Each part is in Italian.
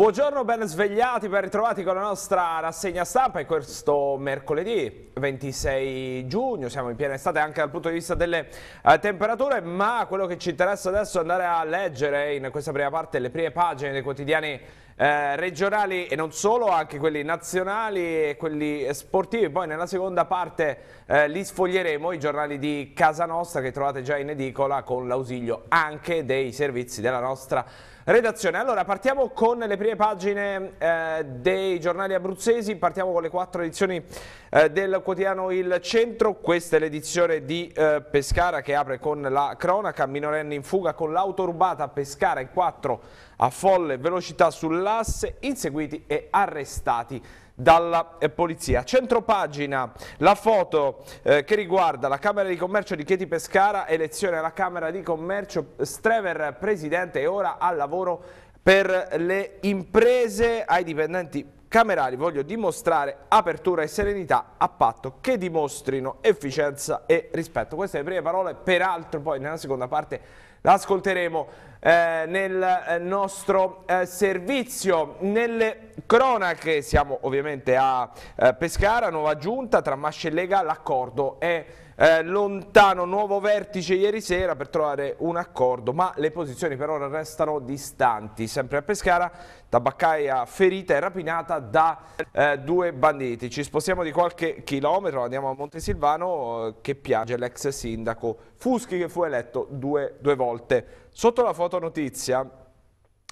Buongiorno, ben svegliati, ben ritrovati con la nostra rassegna stampa e questo mercoledì 26 giugno, siamo in piena estate anche dal punto di vista delle eh, temperature, ma quello che ci interessa adesso è andare a leggere in questa prima parte le prime pagine dei quotidiani eh, regionali e non solo, anche quelli nazionali e quelli sportivi. Poi nella seconda parte eh, li sfoglieremo i giornali di casa nostra che trovate già in edicola con l'ausilio anche dei servizi della nostra città Redazione, allora partiamo con le prime pagine eh, dei giornali abruzzesi, partiamo con le quattro edizioni eh, del quotidiano Il Centro, questa è l'edizione di eh, Pescara che apre con la cronaca, minorenne in fuga con l'auto rubata a Pescara in quattro a folle velocità sull'asse, inseguiti e arrestati dalla eh, polizia. Centropagina la foto eh, che riguarda la Camera di Commercio di Chieti Pescara, elezione alla Camera di Commercio, Strever presidente e ora al lavoro per le imprese ai dipendenti camerali voglio dimostrare apertura e serenità a patto che dimostrino efficienza e rispetto. Queste le prime parole, peraltro poi nella seconda parte l'ascolteremo eh, nel eh, nostro eh, servizio. Nelle cronache siamo ovviamente a eh, Pescara, nuova giunta, tra Masce e Lega l'accordo è eh, lontano, nuovo vertice ieri sera per trovare un accordo, ma le posizioni per ora restano distanti. Sempre a Pescara, tabaccaia ferita e rapinata da eh, due banditi. Ci spostiamo di qualche chilometro, andiamo a Montesilvano che piange l'ex sindaco Fuschi che fu eletto due, due volte Sotto la fotonotizia,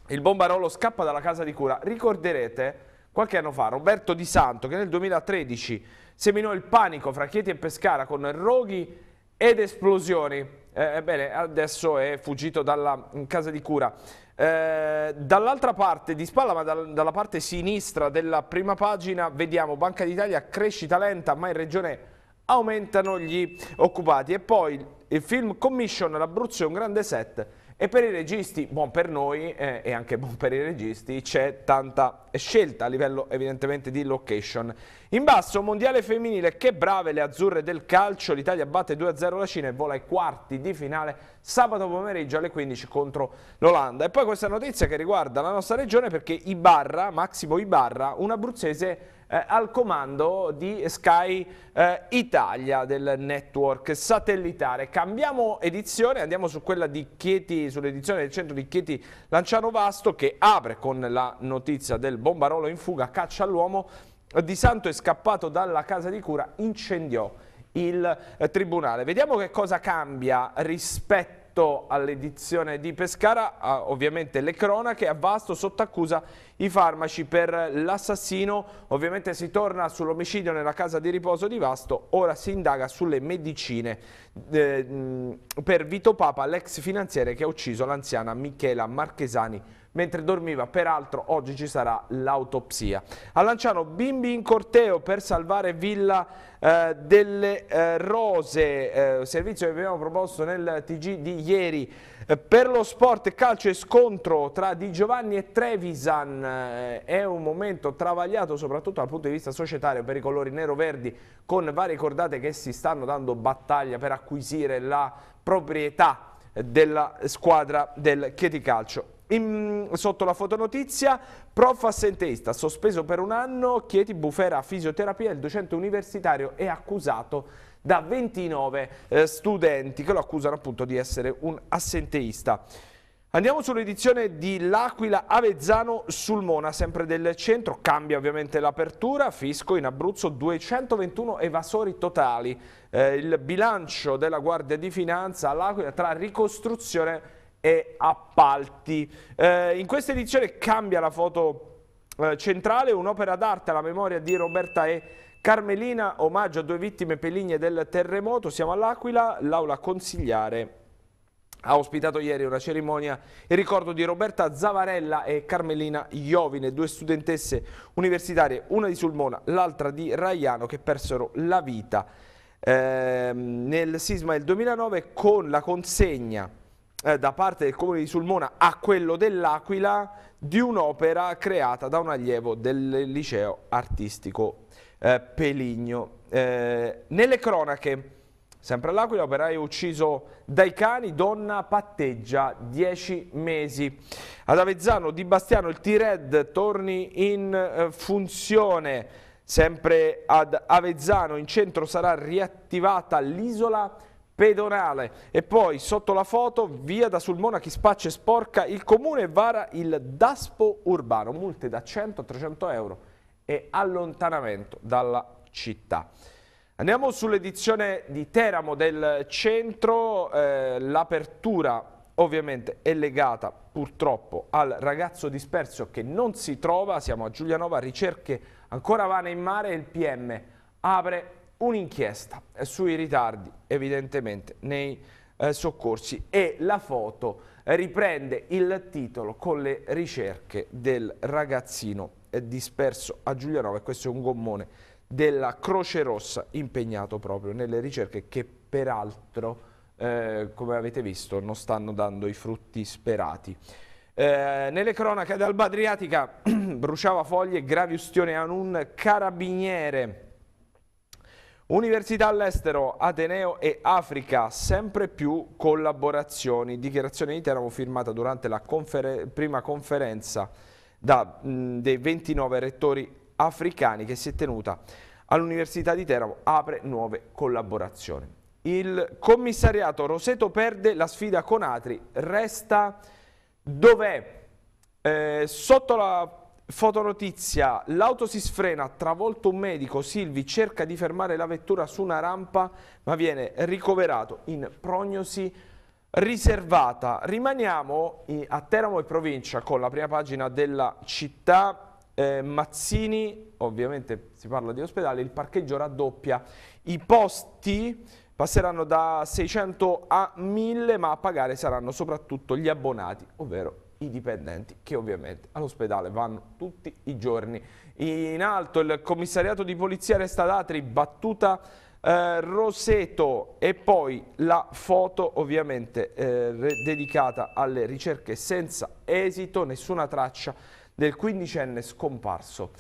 il bombarolo scappa dalla casa di cura. Ricorderete qualche anno fa Roberto Di Santo che nel 2013 seminò il panico fra Chieti e Pescara con roghi ed esplosioni. Eh, ebbene, adesso è fuggito dalla mm, casa di cura. Eh, dall'altra parte, di spalla ma dal, dalla parte sinistra della prima pagina, vediamo Banca d'Italia crescita lenta ma in regione aumentano gli occupati. E poi il film Commission, l'Abruzzo è un grande set e per i registi, buon per noi eh, e anche buon per i registi, c'è tanta scelta a livello evidentemente di location. In basso, mondiale femminile, che brave le azzurre del calcio, l'Italia batte 2-0 la Cina e vola ai quarti di finale sabato pomeriggio alle 15 contro l'Olanda. E poi questa notizia che riguarda la nostra regione perché Ibarra, Massimo Ibarra, un abruzzese eh, al comando di Sky eh, Italia del network satellitare. Cambiamo edizione, andiamo su quella di Chieti, sull'edizione del centro di Chieti Lanciano Vasto che apre con la notizia del bombarolo in fuga, caccia all'uomo, Di Santo è scappato dalla casa di cura, incendiò il eh, tribunale. Vediamo che cosa cambia rispetto Vasto all'edizione di Pescara, ovviamente le cronache, a Vasto sotto accusa i farmaci per l'assassino, ovviamente si torna sull'omicidio nella casa di riposo di Vasto, ora si indaga sulle medicine eh, per Vito Papa, l'ex finanziere che ha ucciso l'anziana Michela Marchesani mentre dormiva. Peraltro oggi ci sarà l'autopsia. A Lanciano bimbi in corteo per salvare Villa eh, delle eh, Rose, eh, servizio che abbiamo proposto nel TG di ieri. Eh, per lo sport calcio e scontro tra Di Giovanni e Trevisan eh, è un momento travagliato soprattutto dal punto di vista societario per i colori nero-verdi con varie cordate che si stanno dando battaglia per acquisire la proprietà eh, della squadra del Chieti Calcio. In, sotto la fotonotizia, prof assenteista, sospeso per un anno, Chieti Bufera fisioterapia, il docente universitario è accusato da 29 eh, studenti che lo accusano appunto di essere un assenteista. Andiamo sull'edizione di L'Aquila Avezzano Sulmona, sempre del centro, cambia ovviamente l'apertura, fisco in Abruzzo 221 evasori totali, eh, il bilancio della Guardia di Finanza all'Aquila tra ricostruzione e appalti. Eh, in questa edizione cambia la foto eh, centrale, un'opera d'arte alla memoria di Roberta E. Carmelina, omaggio a due vittime peligne del terremoto, siamo all'Aquila, l'aula consigliare ha ospitato ieri una cerimonia in ricordo di Roberta Zavarella e Carmelina Iovine, due studentesse universitarie, una di Sulmona, l'altra di Raiano, che persero la vita eh, nel sisma del 2009 con la consegna eh, da parte del comune di Sulmona a quello dell'Aquila di un'opera creata da un allievo del liceo artistico eh, Peligno. Eh, nelle cronache, sempre all'Aquila, operaio ucciso dai cani, donna patteggia 10 mesi. Ad Avezzano di Bastiano il T-Red torni in eh, funzione. Sempre ad Avezzano in centro sarà riattivata l'isola pedonale e poi sotto la foto via da Sulmona chi spaccia e sporca il comune vara il daspo urbano multe da 100 a 300 euro e allontanamento dalla città andiamo sull'edizione di Teramo del centro eh, l'apertura ovviamente è legata purtroppo al ragazzo disperso che non si trova siamo a Giulianova ricerche ancora vane in mare e il PM apre un'inchiesta sui ritardi evidentemente nei eh, soccorsi e la foto riprende il titolo con le ricerche del ragazzino eh, disperso a Giulianova e questo è un gommone della Croce Rossa impegnato proprio nelle ricerche che peraltro eh, come avete visto non stanno dando i frutti sperati. Eh, nelle cronache d'Alba Adriatica bruciava foglie, gravi ustioni a un carabiniere Università all'estero, Ateneo e Africa, sempre più collaborazioni. Dichiarazione di Teramo firmata durante la conferen prima conferenza da, mh, dei 29 rettori africani che si è tenuta all'Università di Teramo, apre nuove collaborazioni. Il commissariato Roseto perde la sfida con Atri, resta dov'è? Eh, sotto la Fotonotizia, l'auto si sfrena, travolto un medico, Silvi cerca di fermare la vettura su una rampa ma viene ricoverato in prognosi riservata. Rimaniamo a Teramo e provincia con la prima pagina della città. Eh, Mazzini, ovviamente si parla di ospedale, il parcheggio raddoppia i posti passeranno da 600 a 1000 ma a pagare saranno soprattutto gli abbonati, ovvero i dipendenti che ovviamente all'ospedale vanno tutti i giorni. In alto il commissariato di polizia resta ad Atri, battuta eh, Roseto e poi la foto ovviamente eh, dedicata alle ricerche senza esito, nessuna traccia del quindicenne scomparso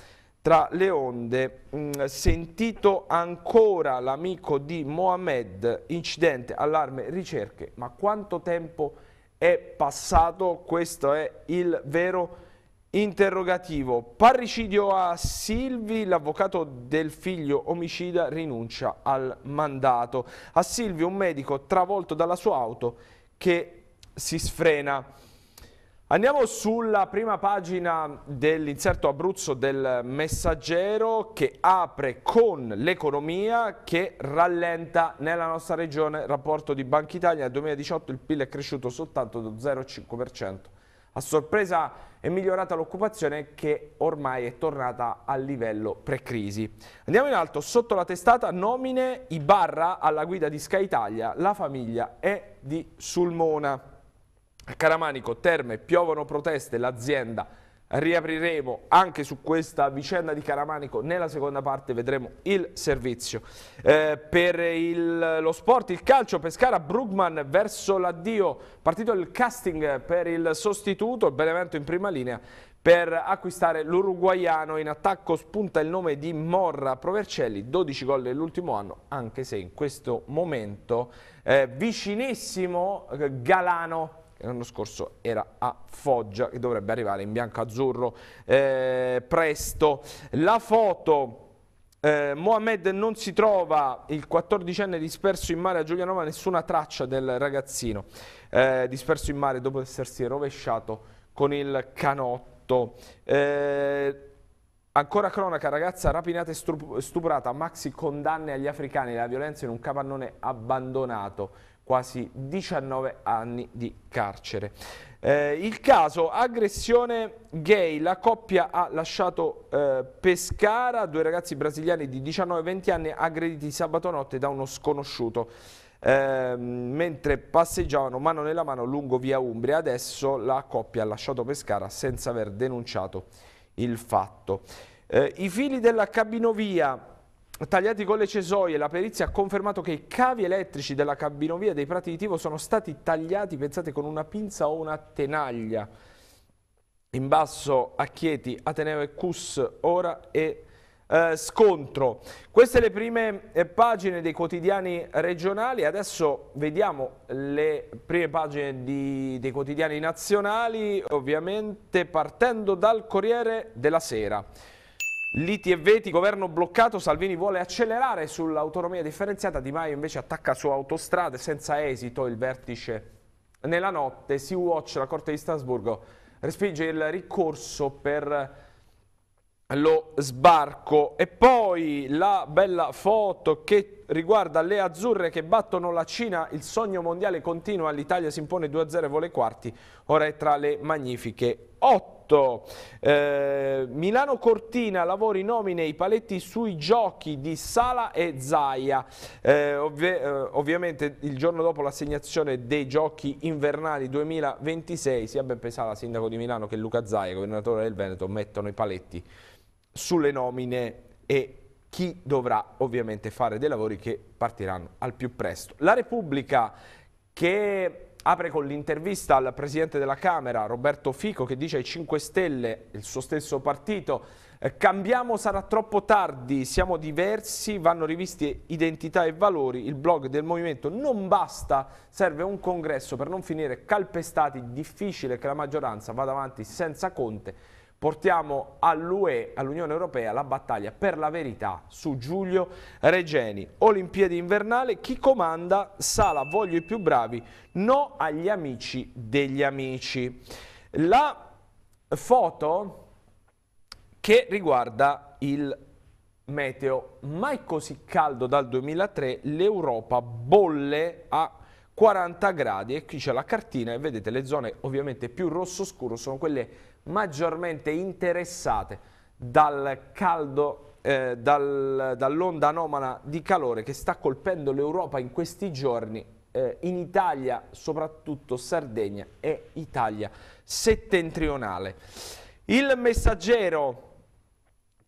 tra le onde, mm, sentito ancora l'amico di Mohamed, incidente, allarme, ricerche, ma quanto tempo è passato? Questo è il vero interrogativo. Parricidio a Silvi, l'avvocato del figlio omicida rinuncia al mandato. A Silvi un medico travolto dalla sua auto che si sfrena. Andiamo sulla prima pagina dell'inserto Abruzzo del Messaggero che apre con l'economia che rallenta nella nostra regione. Rapporto di Banca Italia nel 2018 il PIL è cresciuto soltanto dello 0,5%. A sorpresa è migliorata l'occupazione che ormai è tornata al livello pre-crisi. Andiamo in alto, sotto la testata nomine Ibarra alla guida di Sky Italia, la famiglia è di Sulmona. A Caramanico, Terme, piovono proteste, l'azienda riapriremo anche su questa vicenda di Caramanico nella seconda parte vedremo il servizio eh, per il, lo sport il calcio Pescara Brugman verso l'addio partito il casting per il sostituto Benevento in prima linea per acquistare l'uruguaiano in attacco spunta il nome di Morra Provercelli 12 gol nell'ultimo anno anche se in questo momento eh, vicinissimo eh, Galano l'anno scorso era a Foggia che dovrebbe arrivare in bianco-azzurro eh, presto. La foto... Eh, Mohamed non si trova, il 14enne disperso in mare a Giulianova, nessuna traccia del ragazzino eh, disperso in mare dopo essersi rovesciato con il canotto. Eh, Ancora cronaca, ragazza rapinata e stuprata, maxi condanne agli africani, la violenza in un capannone abbandonato quasi 19 anni di carcere. Eh, il caso aggressione gay, la coppia ha lasciato eh, Pescara, due ragazzi brasiliani di 19-20 anni aggrediti sabato notte da uno sconosciuto eh, mentre passeggiavano mano nella mano lungo via Umbria. Adesso la coppia ha lasciato Pescara senza aver denunciato il fatto. Eh, I fili della cabinovia Tagliati con le cesoie, la perizia ha confermato che i cavi elettrici della cabinovia dei Prati di Tivo sono stati tagliati, pensate, con una pinza o una tenaglia. In basso a Chieti, Ateneo e Cus, ora e eh, scontro. Queste le prime eh, pagine dei quotidiani regionali, adesso vediamo le prime pagine di, dei quotidiani nazionali, ovviamente partendo dal Corriere della Sera. Liti e Veti, governo bloccato, Salvini vuole accelerare sull'autonomia differenziata, Di Maio invece attacca su autostrade, senza esito il vertice nella notte, si watch la Corte di Strasburgo respinge il ricorso per lo sbarco e poi la bella foto che riguarda le azzurre che battono la Cina, il sogno mondiale continua, l'Italia si impone 2-0 e vuole quarti, ora è tra le magnifiche 8. 8. Esatto. Eh, Milano Cortina, lavori nomine i paletti sui giochi di Sala e Zaia. Eh, ovvie, eh, ovviamente il giorno dopo l'assegnazione dei giochi invernali 2026, sia Beppe Sala, sindaco di Milano, che Luca Zaia, governatore del Veneto, mettono i paletti sulle nomine e chi dovrà ovviamente fare dei lavori che partiranno al più presto. La Repubblica che apre con l'intervista al Presidente della Camera, Roberto Fico, che dice ai 5 Stelle, il suo stesso partito, eh, cambiamo sarà troppo tardi, siamo diversi, vanno rivisti identità e valori, il blog del movimento non basta, serve un congresso per non finire calpestati, difficile che la maggioranza vada avanti senza Conte, portiamo all'UE, all'Unione Europea, la battaglia per la verità su Giulio Regeni. Olimpiadi invernale, chi comanda? Sala, voglio i più bravi, no agli amici degli amici. La foto che riguarda il meteo, mai così caldo dal 2003, l'Europa bolle a 40 gradi e qui c'è la cartina e vedete le zone ovviamente più rosso scuro sono quelle maggiormente interessate dal caldo, eh, dal, dall'onda anomala di calore che sta colpendo l'Europa in questi giorni, eh, in Italia, soprattutto Sardegna e Italia settentrionale. Il messaggero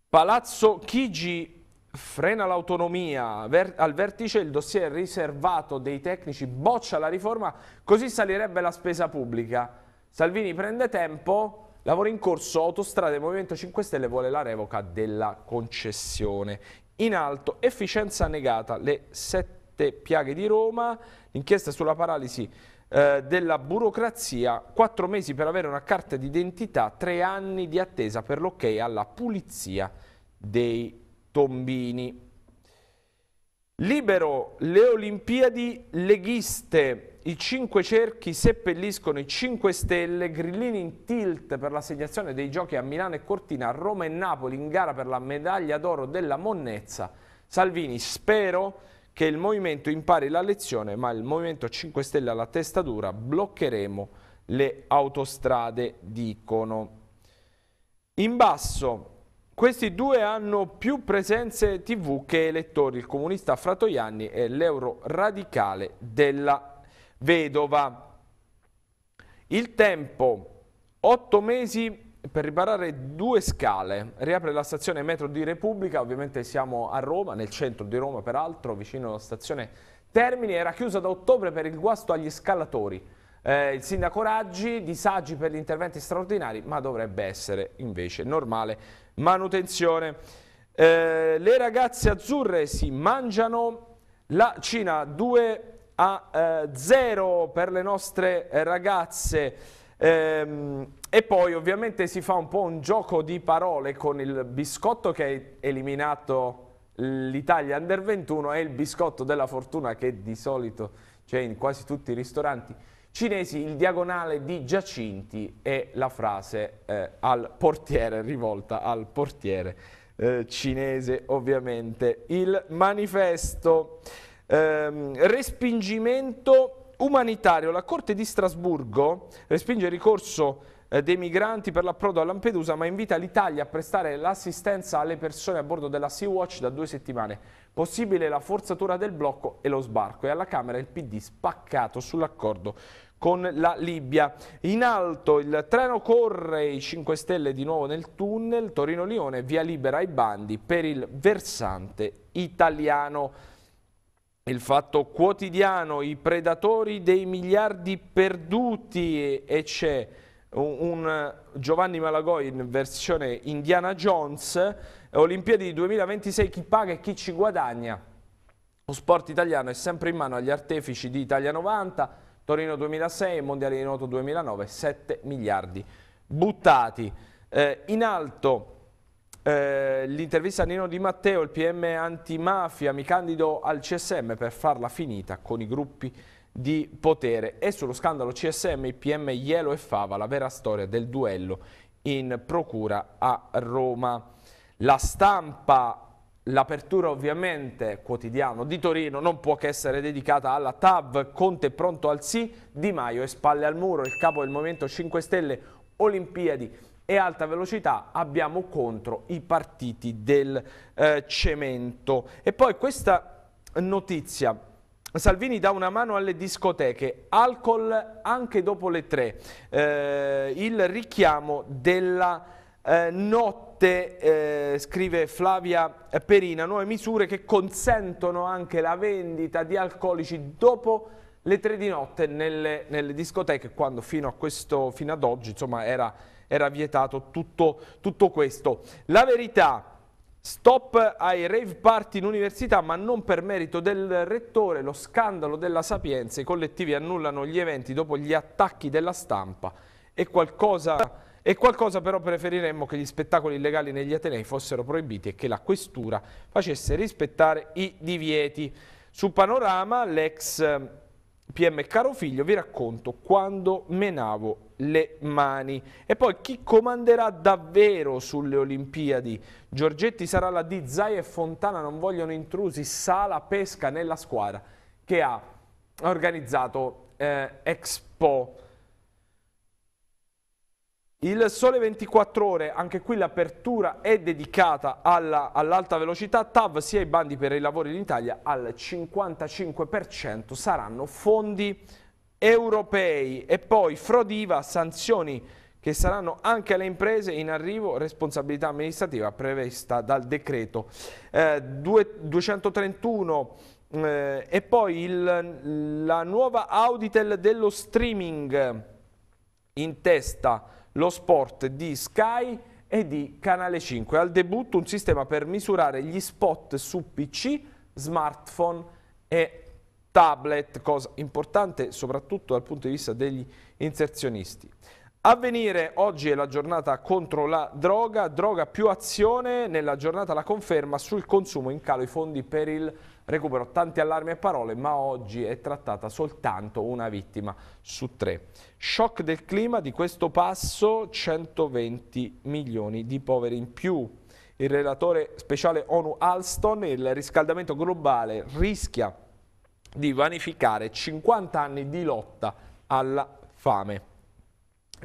Palazzo Chigi frena l'autonomia, Ver al vertice il dossier riservato dei tecnici boccia la riforma, così salirebbe la spesa pubblica. Salvini prende tempo, Lavoro in corso, autostrada Autostrade Movimento 5 Stelle vuole la revoca della concessione. In alto, efficienza negata, le sette piaghe di Roma, l'inchiesta sulla paralisi eh, della burocrazia, quattro mesi per avere una carta d'identità, tre anni di attesa per l'ok alla pulizia dei tombini. Libero le Olimpiadi leghiste, i cinque cerchi seppelliscono i 5 Stelle, Grillini in tilt per l'assegnazione dei giochi a Milano e Cortina, Roma e Napoli in gara per la medaglia d'oro della monnezza. Salvini, spero che il Movimento impari la lezione, ma il Movimento 5 Stelle alla testa dura, bloccheremo le autostrade, dicono. In basso, questi due hanno più presenze tv che elettori, il comunista Fratoianni e l'euro radicale della vedova. Il tempo, 8 mesi per riparare due scale, riapre la stazione metro di Repubblica, ovviamente siamo a Roma, nel centro di Roma peraltro, vicino alla stazione Termini, era chiusa da ottobre per il guasto agli scalatori. Eh, il sindaco Raggi, disagi per gli interventi straordinari, ma dovrebbe essere invece normale manutenzione. Eh, le ragazze azzurre si mangiano la Cina, due a eh, zero per le nostre eh, ragazze. Ehm, e poi ovviamente si fa un po' un gioco di parole con il biscotto che ha eliminato l'Italia Under 21 e il biscotto della fortuna che di solito c'è in quasi tutti i ristoranti cinesi, il diagonale di Giacinti e la frase eh, al portiere, rivolta al portiere eh, cinese ovviamente. Il manifesto ehm, respingimento umanitario. La Corte di Strasburgo respinge il ricorso eh, dei migranti per l'approdo a Lampedusa, ma invita l'Italia a prestare l'assistenza alle persone a bordo della Sea-Watch da due settimane. Possibile la forzatura del blocco e lo sbarco. E alla Camera il PD spaccato sull'accordo con la Libia. In alto il treno corre, i 5 Stelle di nuovo nel tunnel, Torino-Lione, via libera ai bandi per il versante italiano il fatto quotidiano, i predatori dei miliardi perduti e c'è un, un, Giovanni Malagoi in versione Indiana Jones, Olimpiadi 2026, chi paga e chi ci guadagna. Lo sport italiano è sempre in mano agli artefici di Italia 90, Torino 2006, Mondiali di Noto 2009, 7 miliardi buttati. Eh, in alto eh, l'intervista a Nino Di Matteo, il PM antimafia, mi candido al CSM per farla finita con i gruppi di potere e sullo scandalo CSM il PM Ielo e Fava, la vera storia del duello in procura a Roma. La stampa L'apertura ovviamente quotidiano di Torino non può che essere dedicata alla TAV, Conte pronto al sì, Di Maio e spalle al muro, il capo del Movimento 5 Stelle, Olimpiadi e alta velocità abbiamo contro i partiti del eh, cemento. E poi questa notizia, Salvini dà una mano alle discoteche, alcol anche dopo le tre, eh, il richiamo della eh, notte eh, scrive Flavia Perina, nuove misure che consentono anche la vendita di alcolici dopo le tre di notte nelle, nelle discoteche, quando fino, questo, fino ad oggi insomma, era era vietato tutto, tutto questo. La verità, stop ai rave party in università ma non per merito del rettore, lo scandalo della Sapienza, i collettivi annullano gli eventi dopo gli attacchi della stampa e qualcosa... E qualcosa però preferiremmo che gli spettacoli illegali negli Atenei fossero proibiti e che la questura facesse rispettare i divieti. Su Panorama l'ex PM Caro Figlio vi racconto quando menavo le mani. E poi chi comanderà davvero sulle Olimpiadi? Giorgetti sarà la D, Zai e Fontana non vogliono intrusi, sala pesca nella squadra che ha organizzato eh, Expo. Il Sole 24 Ore, anche qui l'apertura è dedicata all'alta all velocità, TAV sia i bandi per i lavori in Italia al 55% saranno fondi europei e poi Frodiva, sanzioni che saranno anche alle imprese in arrivo responsabilità amministrativa prevista dal decreto eh, 231 eh, e poi il, la nuova Auditel dello streaming in testa lo sport di Sky e di Canale 5. Al debutto un sistema per misurare gli spot su PC, smartphone e tablet, cosa importante soprattutto dal punto di vista degli inserzionisti. A venire oggi è la giornata contro la droga, droga più azione, nella giornata la conferma sul consumo in calo i fondi per il Recupero tanti allarmi e parole, ma oggi è trattata soltanto una vittima su tre. Shock del clima di questo passo, 120 milioni di poveri in più. Il relatore speciale ONU Alston, il riscaldamento globale rischia di vanificare 50 anni di lotta alla fame.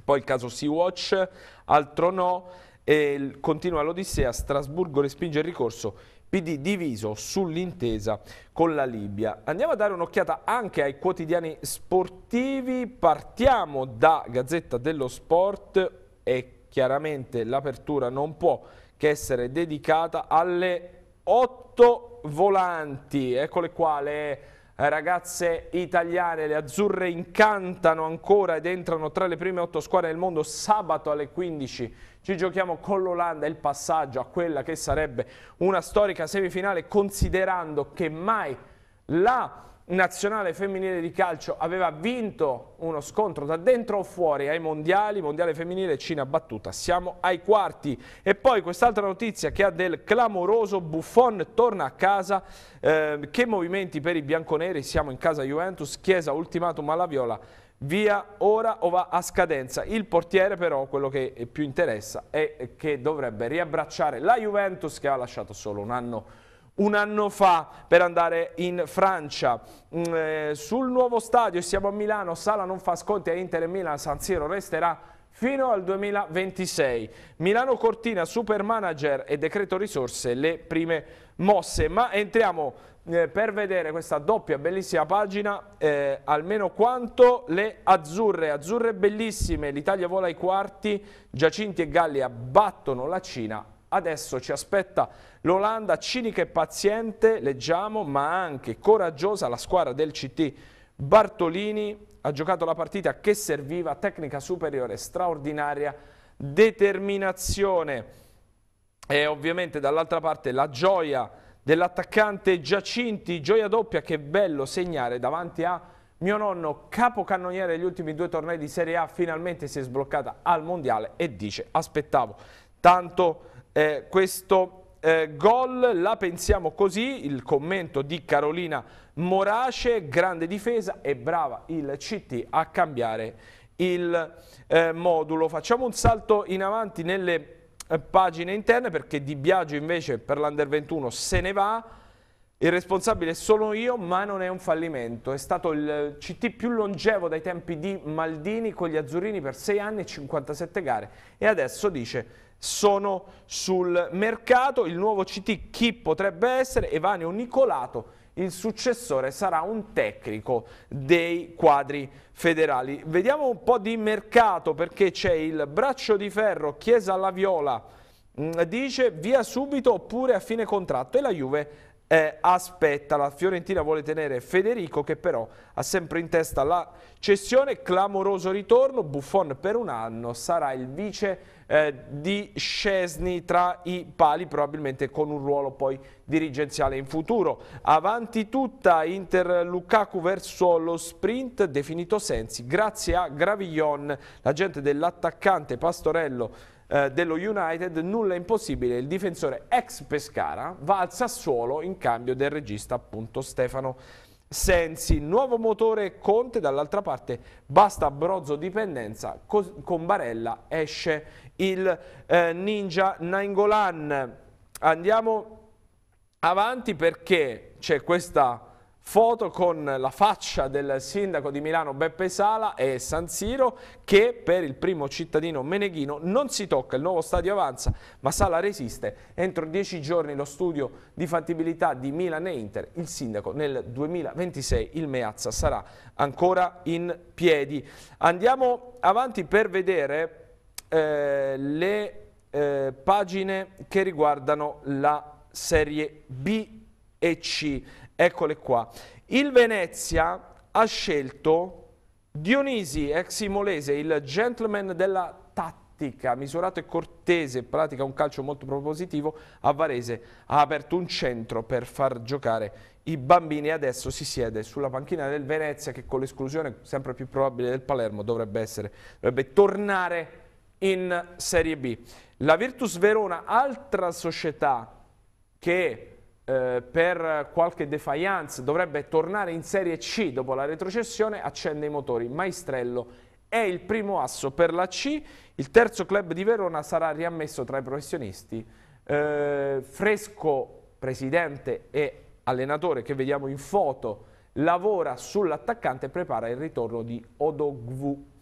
Poi il caso Sea-Watch, altro no, e continua l'Odissea, Strasburgo respinge il ricorso PD diviso sull'intesa con la Libia. Andiamo a dare un'occhiata anche ai quotidiani sportivi, partiamo da Gazzetta dello Sport e chiaramente l'apertura non può che essere dedicata alle otto volanti, eccole qua le ragazze italiane, le azzurre incantano ancora ed entrano tra le prime otto squadre del mondo sabato alle 15 ci giochiamo con l'Olanda il passaggio a quella che sarebbe una storica semifinale considerando che mai la nazionale femminile di calcio aveva vinto uno scontro da dentro o fuori ai mondiali, mondiale femminile Cina battuta, siamo ai quarti e poi quest'altra notizia che ha del clamoroso Buffon torna a casa, eh, che movimenti per i bianconeri, siamo in casa Juventus, Chiesa ultimatum alla Viola via ora o va a scadenza. Il portiere però, quello che più interessa, è che dovrebbe riabbracciare la Juventus che ha lasciato solo un anno un anno fa per andare in Francia. Mm, eh, sul nuovo stadio siamo a Milano, Sala non fa sconti a Inter e Milan, San Siro resterà fino al 2026. Milano Cortina, super manager e decreto risorse, le prime mosse. Ma entriamo eh, per vedere questa doppia bellissima pagina, eh, almeno quanto le azzurre, azzurre bellissime, l'Italia vola ai quarti, Giacinti e Galli abbattono la Cina, adesso ci aspetta l'Olanda, cinica e paziente, leggiamo, ma anche coraggiosa la squadra del CT Bartolini, ha giocato la partita che serviva, tecnica superiore, straordinaria, determinazione e ovviamente dall'altra parte la gioia dell'attaccante Giacinti, gioia doppia, che bello segnare davanti a mio nonno, capocannoniere degli ultimi due tornei di Serie A, finalmente si è sbloccata al Mondiale e dice aspettavo tanto eh, questo eh, gol, la pensiamo così, il commento di Carolina Morace, grande difesa e brava il CT a cambiare il eh, modulo. Facciamo un salto in avanti nelle eh, pagine interne perché Di Biagio invece per l'Under 21 se ne va, il responsabile sono io ma non è un fallimento, è stato il CT più longevo dai tempi di Maldini con gli Azzurrini per 6 anni e 57 gare e adesso dice sono sul mercato, il nuovo CT chi potrebbe essere, Evaneo Nicolato il successore sarà un tecnico dei quadri federali. Vediamo un po' di mercato perché c'è il braccio di ferro Chiesa alla Viola, mm, dice via subito oppure a fine contratto e la Juve eh, aspetta, la Fiorentina vuole tenere Federico che però ha sempre in testa la cessione, clamoroso ritorno, Buffon per un anno sarà il vice eh, di Scesni tra i pali, probabilmente con un ruolo poi dirigenziale in futuro. Avanti tutta Inter Lukaku verso lo sprint definito Sensi, grazie a Gravillon, l'agente dell'attaccante Pastorello eh, dello United, nulla è impossibile, il difensore ex Pescara va al Sassuolo in cambio del regista appunto Stefano Sensi, nuovo motore Conte, dall'altra parte basta Brozzo dipendenza, con Barella esce il eh, ninja Nainggolan. Andiamo avanti perché c'è questa foto con la faccia del sindaco di Milano Beppe Sala e San Siro che per il primo cittadino meneghino non si tocca, il nuovo stadio avanza ma Sala resiste, entro dieci giorni lo studio di fattibilità di Milan e Inter, il sindaco nel 2026 il Meazza sarà ancora in piedi. Andiamo avanti per vedere eh, le eh, pagine che riguardano la serie B e C. Eccole qua. Il Venezia ha scelto Dionisi, ex Imolese, il gentleman della tattica, misurato e cortese, pratica un calcio molto propositivo, a Varese ha aperto un centro per far giocare i bambini adesso si siede sulla panchina del Venezia che con l'esclusione sempre più probabile del Palermo dovrebbe, essere, dovrebbe tornare in Serie B. La Virtus Verona, altra società che eh, per qualche defiance dovrebbe tornare in Serie C dopo la retrocessione, accende i motori. Maestrello è il primo asso per la C, il terzo club di Verona sarà riammesso tra i professionisti. Eh, fresco presidente e allenatore che vediamo in foto, lavora sull'attaccante e prepara il ritorno di Odogwu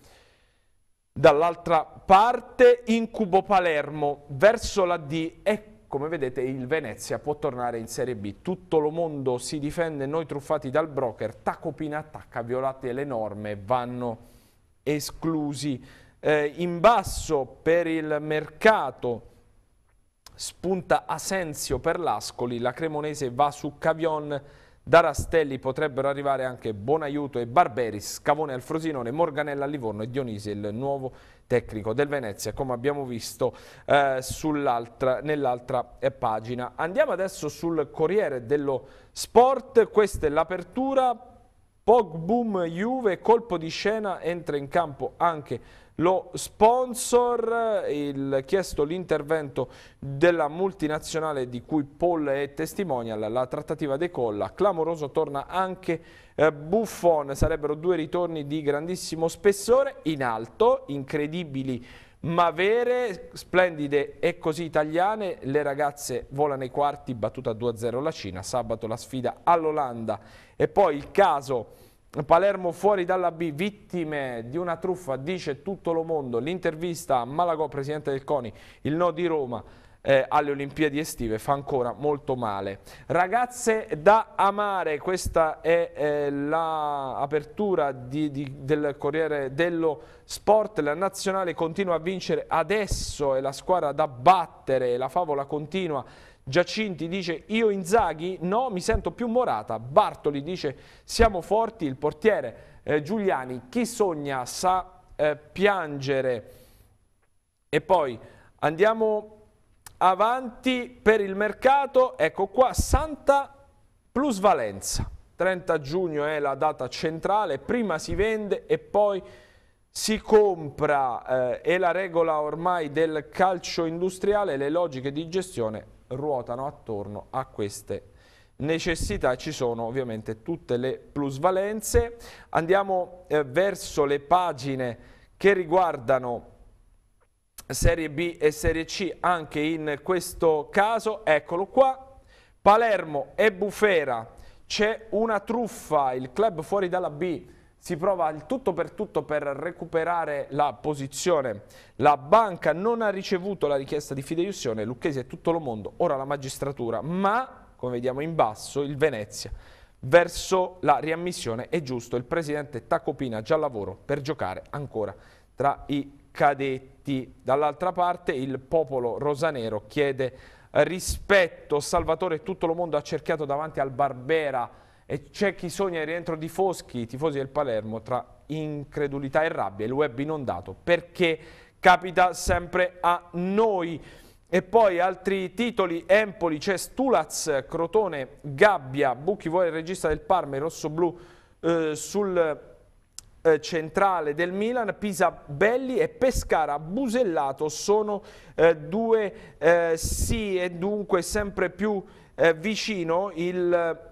Dall'altra parte incubo Palermo verso la D e come vedete il Venezia può tornare in Serie B. Tutto lo mondo si difende, noi truffati dal broker, Tacopina attacca, violate le norme, vanno esclusi. Eh, in basso per il mercato spunta Asensio per l'Ascoli, la Cremonese va su Cavion da Rastelli potrebbero arrivare anche Buonaiuto e Barberi, Scavone al Frosinone, Morganella a Livorno e Dionisi il nuovo tecnico del Venezia, come abbiamo visto eh, nell'altra eh, pagina. Andiamo adesso sul Corriere dello Sport, questa è l'apertura, Pogboom Juve, colpo di scena, entra in campo anche lo sponsor, il, chiesto l'intervento della multinazionale di cui Paul è testimonial, la trattativa decolla, clamoroso torna anche eh, Buffon, sarebbero due ritorni di grandissimo spessore, in alto, incredibili ma vere, splendide e così italiane, le ragazze volano ai quarti, battuta 2-0 la Cina, sabato la sfida all'Olanda e poi il caso Palermo fuori dalla B, vittime di una truffa, dice tutto lo mondo. L'intervista a Malagò, presidente del CONI, il no di Roma eh, alle Olimpiadi estive fa ancora molto male. Ragazze da amare, questa è eh, l'apertura del Corriere dello Sport. La nazionale continua a vincere adesso, è la squadra da battere, la favola continua Giacinti dice io Inzaghi no, mi sento più Morata, Bartoli dice siamo forti, il portiere eh, Giuliani chi sogna sa eh, piangere e poi andiamo avanti per il mercato, ecco qua Santa plusvalenza, 30 giugno è la data centrale, prima si vende e poi si compra, eh, è la regola ormai del calcio industriale, le logiche di gestione ruotano attorno a queste necessità ci sono ovviamente tutte le plusvalenze. Andiamo eh, verso le pagine che riguardano Serie B e Serie C anche in questo caso, eccolo qua, Palermo e Bufera, c'è una truffa, il club fuori dalla B si prova il tutto per tutto per recuperare la posizione. La banca non ha ricevuto la richiesta di fideiussione, Lucchesi è tutto lo mondo, ora la magistratura, ma, come vediamo in basso, il Venezia. Verso la riammissione è giusto, il presidente Tacopina già lavoro per giocare ancora tra i cadetti. Dall'altra parte il popolo rosanero chiede rispetto, Salvatore tutto lo mondo ha cerchiato davanti al Barbera e c'è chi sogna il rientro di Foschi, i tifosi del Palermo, tra incredulità e rabbia, il web inondato, perché capita sempre a noi. E poi altri titoli, Empoli, c'è Stulaz, Crotone, Gabbia, Bucchi vuole il regista del Parma, il rosso-blu eh, sul eh, centrale del Milan, Pisa, Belli e Pescara, Busellato, sono eh, due eh, sì e dunque sempre più eh, vicino il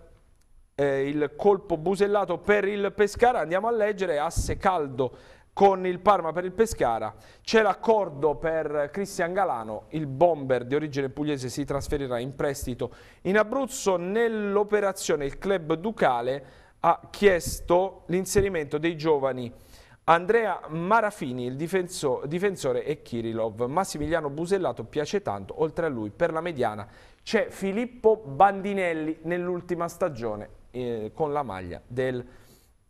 eh, il colpo busellato per il Pescara, andiamo a leggere asse caldo con il Parma per il Pescara, c'è l'accordo per Cristian Galano, il bomber di origine pugliese si trasferirà in prestito in Abruzzo, nell'operazione il club Ducale ha chiesto l'inserimento dei giovani Andrea Marafini, il difenso, difensore e Kirilov, Massimiliano Busellato piace tanto, oltre a lui per la mediana c'è Filippo Bandinelli nell'ultima stagione eh, con la maglia del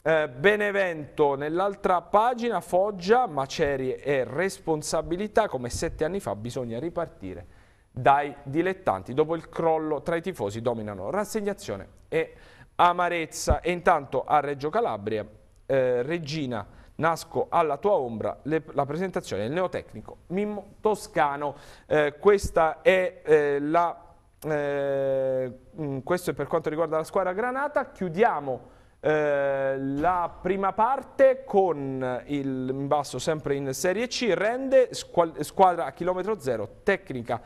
eh, Benevento. Nell'altra pagina Foggia, macerie e responsabilità, come sette anni fa bisogna ripartire dai dilettanti. Dopo il crollo tra i tifosi dominano rassegnazione e amarezza. E intanto a Reggio Calabria, eh, Regina Nasco alla tua ombra, le, la presentazione del neotecnico Mimmo Toscano. Eh, questa è eh, la eh, mm, questo è per quanto riguarda la squadra Granata. Chiudiamo eh, la prima parte con il in basso sempre in Serie C, rende squadra a chilometro zero, tecnica.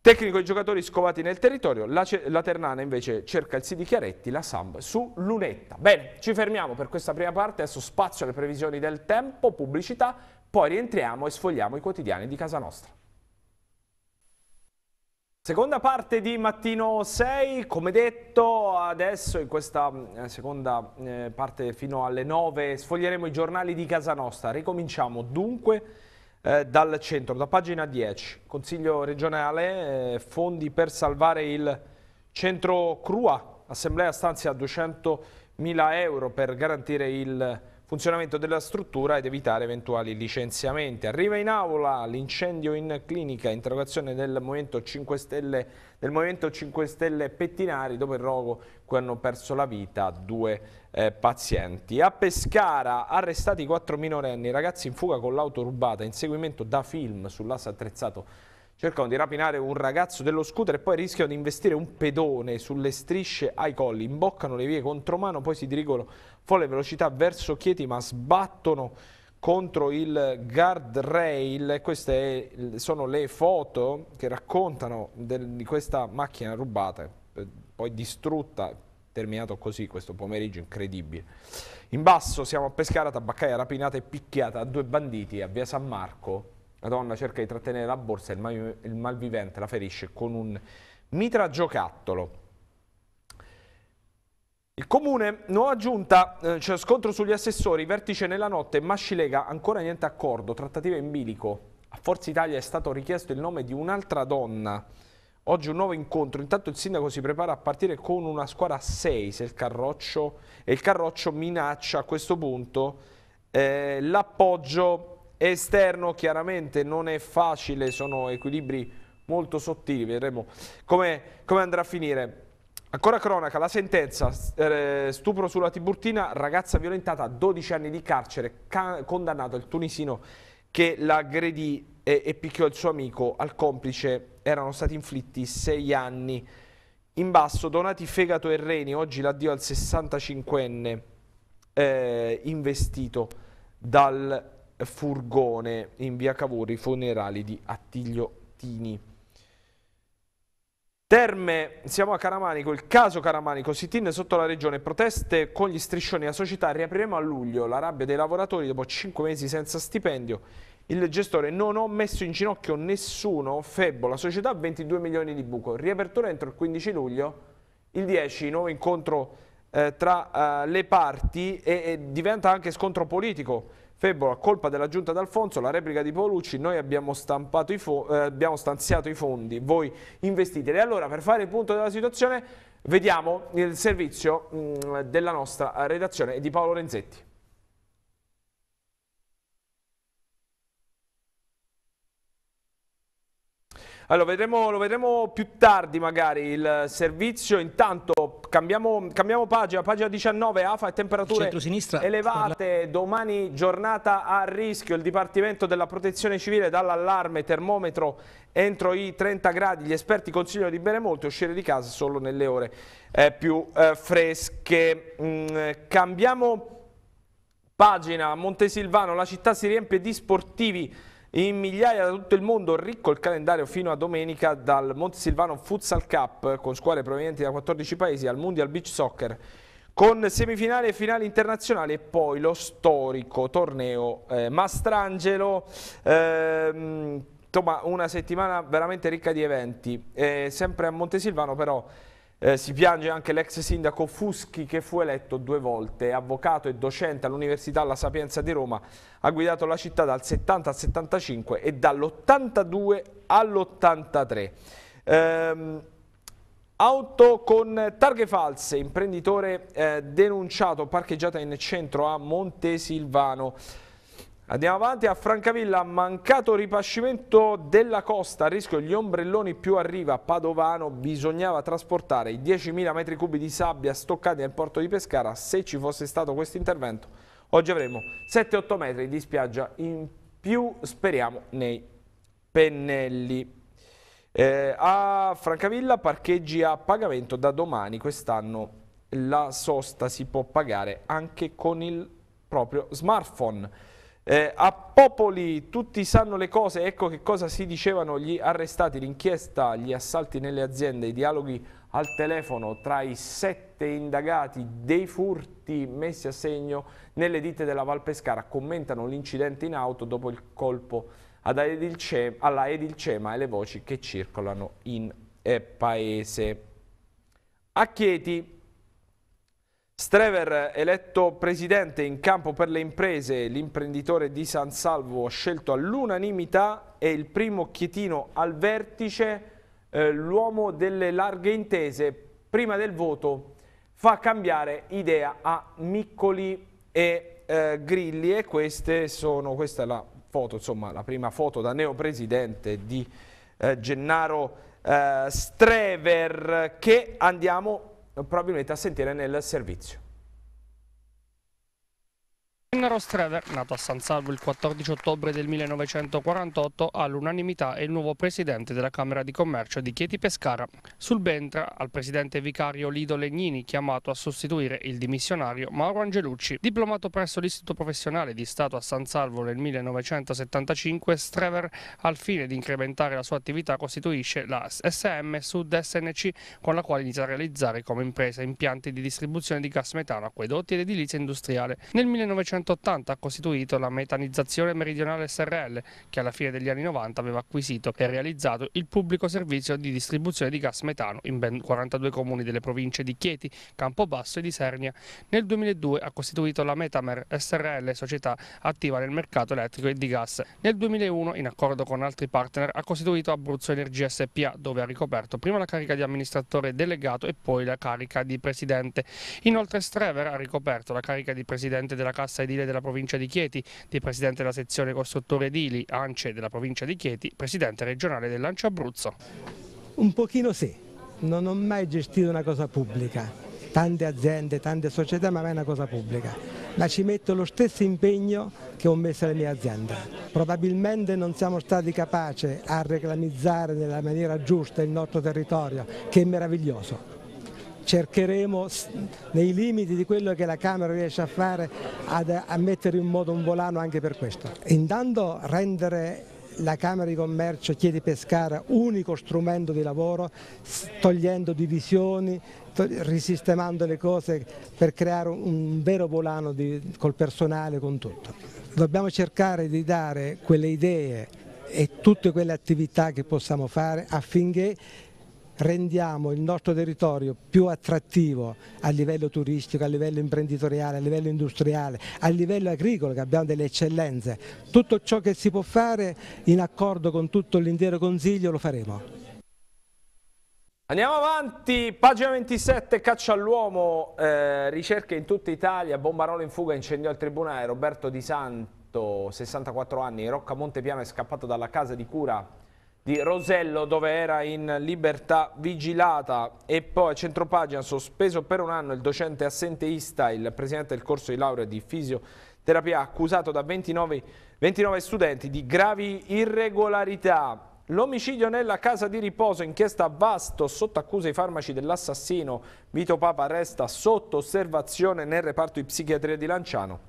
Tecnico i giocatori scovati nel territorio, la, la Ternana invece cerca il Sidi Chiaretti, la Samb su Lunetta. Bene, ci fermiamo per questa prima parte, adesso spazio alle previsioni del tempo, pubblicità, poi rientriamo e sfogliamo i quotidiani di casa nostra. Seconda parte di Mattino 6, come detto adesso in questa eh, seconda eh, parte fino alle 9 sfoglieremo i giornali di casa nostra, ricominciamo dunque eh, dal centro, da pagina 10, Consiglio regionale, eh, fondi per salvare il centro Crua, Assemblea stanzia 200.000 euro per garantire il funzionamento della struttura ed evitare eventuali licenziamenti. Arriva in aula l'incendio in clinica, interrogazione del Movimento 5 Stelle, del Movimento 5 Stelle Pettinari, dopo il rogo cui hanno perso la vita due eh, pazienti. A Pescara arrestati quattro minorenni, ragazzi in fuga con l'auto rubata, inseguimento da film sull'asse attrezzato cercano di rapinare un ragazzo dello scooter e poi rischiano di investire un pedone sulle strisce ai colli, imboccano le vie contromano, poi si dirigono folle velocità verso Chieti ma sbattono contro il guardrail. Queste sono le foto che raccontano del, di questa macchina rubata, eh, poi distrutta, terminato così questo pomeriggio incredibile. In basso siamo a Pescara, tabaccaia rapinata e picchiata a due banditi a via San Marco. La donna cerca di trattenere la borsa e il, mal, il malvivente la ferisce con un mitra giocattolo. Il comune, nuova giunta, eh, c'è scontro sugli assessori, vertice nella notte, Mascilega, ancora niente accordo, trattativa in bilico. A Forza Italia è stato richiesto il nome di un'altra donna. Oggi un nuovo incontro, intanto il sindaco si prepara a partire con una squadra a 6 se il Carroccio, e il Carroccio minaccia a questo punto eh, l'appoggio esterno, chiaramente non è facile, sono equilibri molto sottili, vedremo come, come andrà a finire. Ancora cronaca, la sentenza, eh, stupro sulla Tiburtina, ragazza violentata a 12 anni di carcere, condannato il tunisino che l'aggredì e, e picchiò il suo amico, al complice erano stati inflitti 6 anni. In basso Donati Fegato e Reni, oggi l'addio al 65enne eh, investito dal furgone in via Cavour, i funerali di Attilio Tini. Terme, siamo a Caramanico, il caso Caramanico, sit-in sotto la regione, proteste con gli striscioni, la società riapriremo a luglio, la rabbia dei lavoratori dopo 5 mesi senza stipendio, il gestore non ho messo in ginocchio nessuno, Febbo, la società 22 milioni di buco, riapertura entro il 15 luglio, il 10 nuovo incontro eh, tra eh, le parti e, e diventa anche scontro politico Febbola, colpa della giunta d'Alfonso, la replica di Paolucci, noi abbiamo, i eh, abbiamo stanziato i fondi, voi investiteli. Allora, per fare il punto della situazione, vediamo il servizio mh, mm, della nostra redazione e di Paolo Renzetti. Allora, vedremo, lo vedremo più tardi magari il servizio, intanto cambiamo, cambiamo pagina, pagina 19, AFA e temperature elevate, domani giornata a rischio, il Dipartimento della Protezione Civile dall'allarme termometro entro i 30 gradi, gli esperti consigliano di bere molto e uscire di casa solo nelle ore eh, più eh, fresche. Mm, cambiamo pagina, Montesilvano, la città si riempie di sportivi in migliaia da tutto il mondo ricco il calendario fino a domenica dal Montesilvano Futsal Cup con squadre provenienti da 14 paesi al Mundial Beach Soccer con semifinali e finali internazionali e poi lo storico torneo eh, Mastrangelo ehm, insomma una settimana veramente ricca di eventi eh, sempre a Montesilvano però eh, si piange anche l'ex sindaco Fuschi che fu eletto due volte, avvocato e docente all'Università La Sapienza di Roma, ha guidato la città dal 70 al 75 e dall'82 all'83. Ehm, auto con targhe false, imprenditore eh, denunciato, parcheggiata in centro a Montesilvano. Andiamo avanti, a Francavilla mancato ripascimento della costa, a rischio gli ombrelloni più a riva, Padovano bisognava trasportare i 10.000 metri cubi di sabbia stoccati nel porto di Pescara, se ci fosse stato questo intervento oggi avremo 7-8 metri di spiaggia in più, speriamo, nei pennelli. Eh, a Francavilla parcheggi a pagamento da domani, quest'anno la sosta si può pagare anche con il proprio smartphone. Eh, a Popoli tutti sanno le cose, ecco che cosa si dicevano gli arrestati, l'inchiesta, gli assalti nelle aziende, i dialoghi al telefono tra i sette indagati dei furti messi a segno nelle ditte della Val Pescara commentano l'incidente in auto dopo il colpo Edilce, alla Edilcema e le voci che circolano in eh, paese. A Chieti Strever eletto presidente in campo per le imprese, l'imprenditore di San Salvo scelto all'unanimità e il primo chietino al vertice, eh, l'uomo delle larghe intese, prima del voto fa cambiare idea a Miccoli e eh, Grilli e queste sono, questa è la foto, insomma la prima foto da neopresidente di eh, Gennaro eh, Strever che andiamo a probabilmente a sentire nel servizio. Gennaro Streder, nato a San Salvo il 14 ottobre del 1948, all'unanimità è il nuovo presidente della Camera di Commercio di Chieti Pescara. Sul bentra al presidente vicario Lido Legnini, chiamato a sostituire il dimissionario Mauro Angelucci. Diplomato presso l'Istituto Professionale di Stato a San Salvo nel 1975, Strever, al fine di incrementare la sua attività, costituisce la SM Sud SNC, con la quale inizia a realizzare come impresa impianti di distribuzione di gas metano, acquedotti ed edilizia industriale. Nel 1975 1980 ha costituito la metanizzazione meridionale SRL che alla fine degli anni 90 aveva acquisito e realizzato il pubblico servizio di distribuzione di gas metano in ben 42 comuni delle province di Chieti, Campobasso e di Sernia. Nel 2002 ha costituito la Metamer SRL, società attiva nel mercato elettrico e di gas. Nel 2001, in accordo con altri partner, ha costituito Abruzzo Energia SPA, dove ha ricoperto prima la carica di amministratore delegato e poi la carica di presidente. Inoltre Strever ha ricoperto la carica di presidente della Cassa edile della provincia di Chieti, di presidente della sezione costruttore edili ANCE della provincia di Chieti, presidente regionale dell'Ance Abruzzo. Un pochino sì, non ho mai gestito una cosa pubblica, tante aziende, tante società, ma mai una cosa pubblica, ma ci metto lo stesso impegno che ho messo alle mie aziende. Probabilmente non siamo stati capaci a reclamizzare nella maniera giusta il nostro territorio, che è meraviglioso cercheremo nei limiti di quello che la Camera riesce a fare ad, a mettere in modo un volano anche per questo. Intanto rendere la Camera di Commercio chiede Pescara unico strumento di lavoro, togliendo divisioni, risistemando le cose per creare un vero volano di, col personale, con tutto. Dobbiamo cercare di dare quelle idee e tutte quelle attività che possiamo fare affinché rendiamo il nostro territorio più attrattivo a livello turistico, a livello imprenditoriale, a livello industriale, a livello agricolo che abbiamo delle eccellenze. Tutto ciò che si può fare in accordo con tutto l'intero Consiglio lo faremo. Andiamo avanti, pagina 27, caccia all'uomo, eh, ricerche in tutta Italia, bombarolo in fuga, incendio al tribunale, Roberto Di Santo, 64 anni, Rocca Montepiano è scappato dalla casa di cura di Rosello dove era in libertà vigilata e poi a centropagina sospeso per un anno il docente assenteista, il presidente del corso di laurea di fisioterapia accusato da 29, 29 studenti di gravi irregolarità. L'omicidio nella casa di riposo, inchiesta a vasto, sotto accusa i farmaci dell'assassino, Vito Papa resta sotto osservazione nel reparto di psichiatria di Lanciano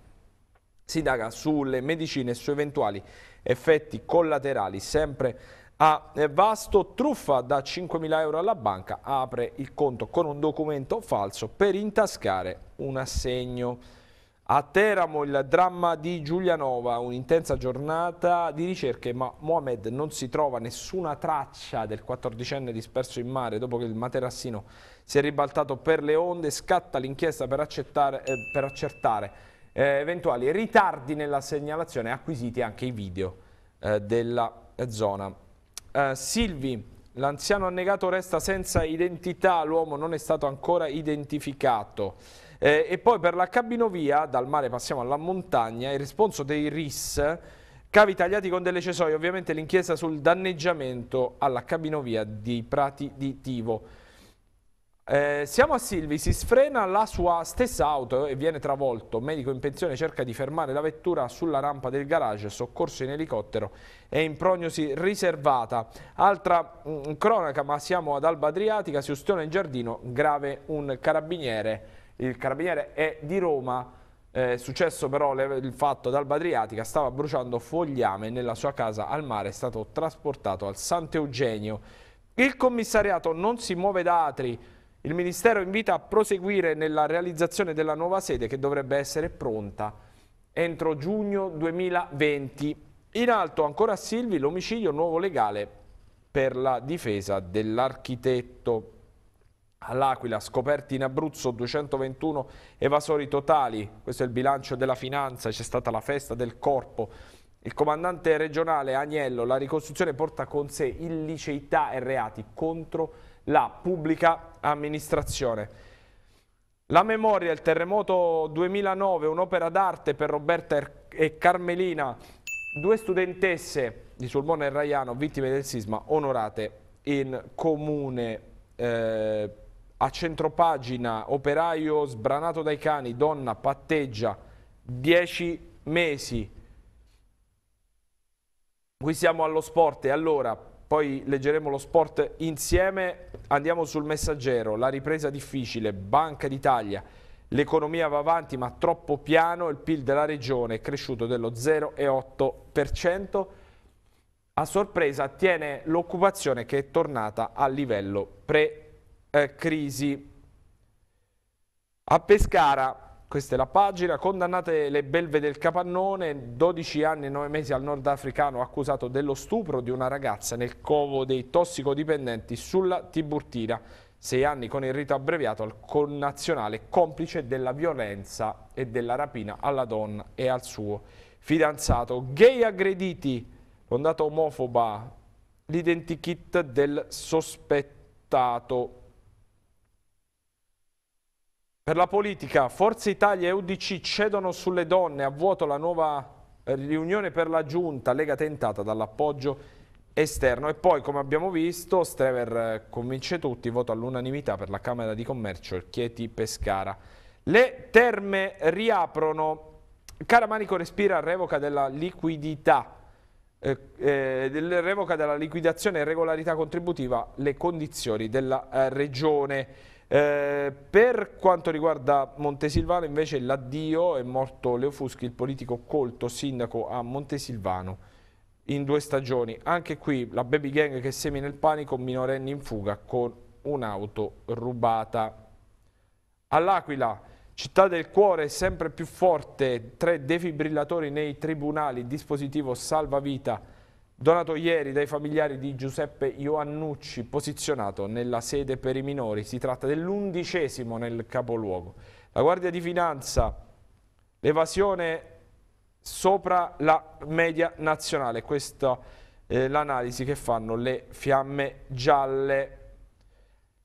si indaga sulle medicine e su eventuali effetti collaterali, sempre a eh, Vasto truffa da 5.000 euro alla banca, apre il conto con un documento falso per intascare un assegno. A Teramo il dramma di Giulianova, un'intensa giornata di ricerche, ma Mohamed non si trova nessuna traccia del 14enne disperso in mare dopo che il materassino si è ribaltato per le onde. Scatta l'inchiesta per, eh, per accertare eh, eventuali ritardi nella segnalazione, acquisiti anche i video eh, della zona eh, Silvi, l'anziano annegato resta senza identità, l'uomo non è stato ancora identificato. Eh, e poi per la cabinovia, dal mare passiamo alla montagna, il responso dei RIS, cavi tagliati con delle cesoie, ovviamente l'inchiesta sul danneggiamento alla cabinovia di Prati di Tivo. Eh, siamo a Silvi, si sfrena la sua stessa auto e viene travolto. Medico in pensione cerca di fermare la vettura sulla rampa del garage, soccorso in elicottero e in prognosi riservata. Altra mh, mm, cronaca, ma siamo ad Alba Adriatica, si ustiona in giardino, grave un carabiniere. Il carabiniere è di Roma, è eh, successo però le, il fatto ad Alba Adriatica, stava bruciando fogliame nella sua casa al mare, è stato trasportato al Sant'Eugenio. Il commissariato non si muove da Atri, il Ministero invita a proseguire nella realizzazione della nuova sede che dovrebbe essere pronta entro giugno 2020. In alto ancora a Silvi l'omicidio nuovo legale per la difesa dell'architetto. All'Aquila scoperti in Abruzzo 221 evasori totali, questo è il bilancio della finanza, c'è stata la festa del corpo. Il comandante regionale Agnello, la ricostruzione porta con sé illiceità e reati contro la pubblica amministrazione. La memoria, del terremoto 2009, un'opera d'arte per Roberta e Carmelina, due studentesse di Sulmona e Raiano, vittime del sisma, onorate in comune. Eh, a centropagina, operaio sbranato dai cani, donna patteggia, dieci mesi. Qui siamo allo sport e allora poi leggeremo lo sport insieme. Andiamo sul messaggero, la ripresa difficile, Banca d'Italia. L'economia va avanti ma troppo piano, il PIL della regione è cresciuto dello 0,8%. A sorpresa tiene l'occupazione che è tornata a livello pre-crisi. Eh, a Pescara questa è la pagina, condannate le belve del capannone, 12 anni e 9 mesi al nordafricano accusato dello stupro di una ragazza nel covo dei tossicodipendenti sulla Tiburtina, 6 anni con il rito abbreviato al connazionale complice della violenza e della rapina alla donna e al suo fidanzato. Gay aggrediti, ondata omofoba, l'identikit del sospettato per la politica, Forza Italia e UDC cedono sulle donne, a vuoto la nuova eh, riunione per la giunta, Lega tentata dall'appoggio esterno. E poi, come abbiamo visto, Strever eh, convince tutti, voto all'unanimità per la Camera di Commercio Chieti Pescara. Le terme riaprono, Caramanico respira revoca della liquidità. Eh, eh, revoca della liquidazione e regolarità contributiva le condizioni della eh, regione. Eh, per quanto riguarda Montesilvano invece l'addio è morto Leo Fuschi, il politico colto sindaco a Montesilvano in due stagioni. Anche qui la baby gang che semina il panico, minorenni in fuga con un'auto rubata. All'Aquila, città del cuore sempre più forte, tre defibrillatori nei tribunali, dispositivo salvavita Donato ieri dai familiari di Giuseppe Ioannucci, posizionato nella sede per i minori. Si tratta dell'undicesimo nel capoluogo. La Guardia di Finanza, l'evasione sopra la media nazionale. Questa è eh, l'analisi che fanno le fiamme gialle.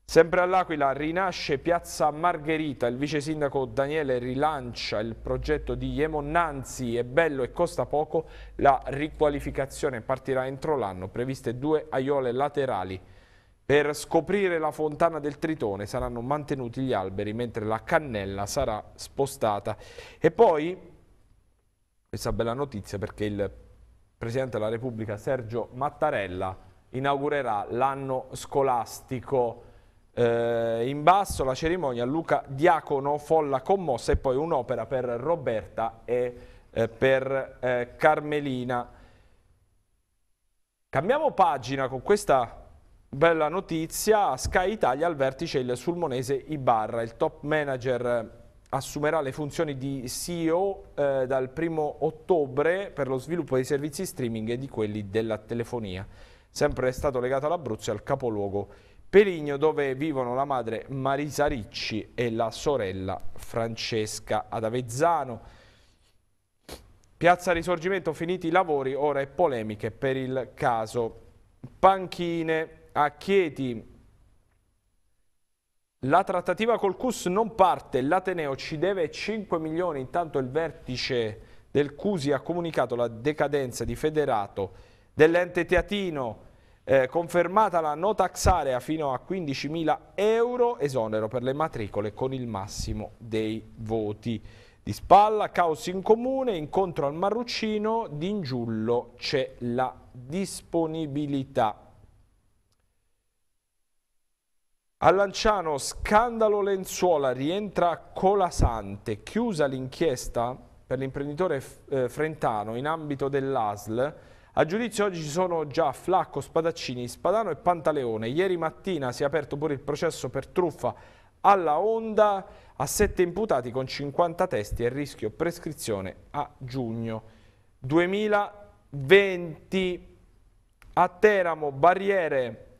Sempre all'Aquila rinasce Piazza Margherita, il vice sindaco Daniele rilancia il progetto di Iemonnanzi, è bello e costa poco, la riqualificazione partirà entro l'anno, previste due aiole laterali. Per scoprire la fontana del Tritone saranno mantenuti gli alberi, mentre la cannella sarà spostata. E poi, questa bella notizia perché il Presidente della Repubblica Sergio Mattarella inaugurerà l'anno scolastico eh, in basso la cerimonia Luca Diacono, folla commossa e poi un'opera per Roberta e eh, per eh, Carmelina. Cambiamo pagina con questa bella notizia. Sky Italia al vertice il sulmonese Ibarra, il top manager eh, assumerà le funzioni di CEO eh, dal 1 ottobre per lo sviluppo dei servizi streaming e di quelli della telefonia. Sempre è stato legato all'Abruzzo e al capoluogo Perigno dove vivono la madre Marisa Ricci e la sorella Francesca ad Avezzano. Piazza Risorgimento finiti i lavori, ora è polemiche per il caso Panchine a Chieti. La trattativa col CUS non parte, l'Ateneo ci deve 5 milioni, intanto il vertice del CUSI ha comunicato la decadenza di federato dell'ente teatino eh, confermata la no tax area fino a 15.000 euro, esonero per le matricole con il massimo dei voti. Di spalla, caos in comune, incontro al Marruccino, di ingiullo c'è la disponibilità. A Lanciano, scandalo lenzuola, rientra Colasante, chiusa l'inchiesta per l'imprenditore eh, frentano in ambito dell'ASL, a giudizio oggi ci sono già Flacco, Spadaccini, Spadano e Pantaleone. Ieri mattina si è aperto pure il processo per truffa alla Honda a sette imputati con 50 testi e rischio prescrizione a giugno 2020. A Teramo, barriere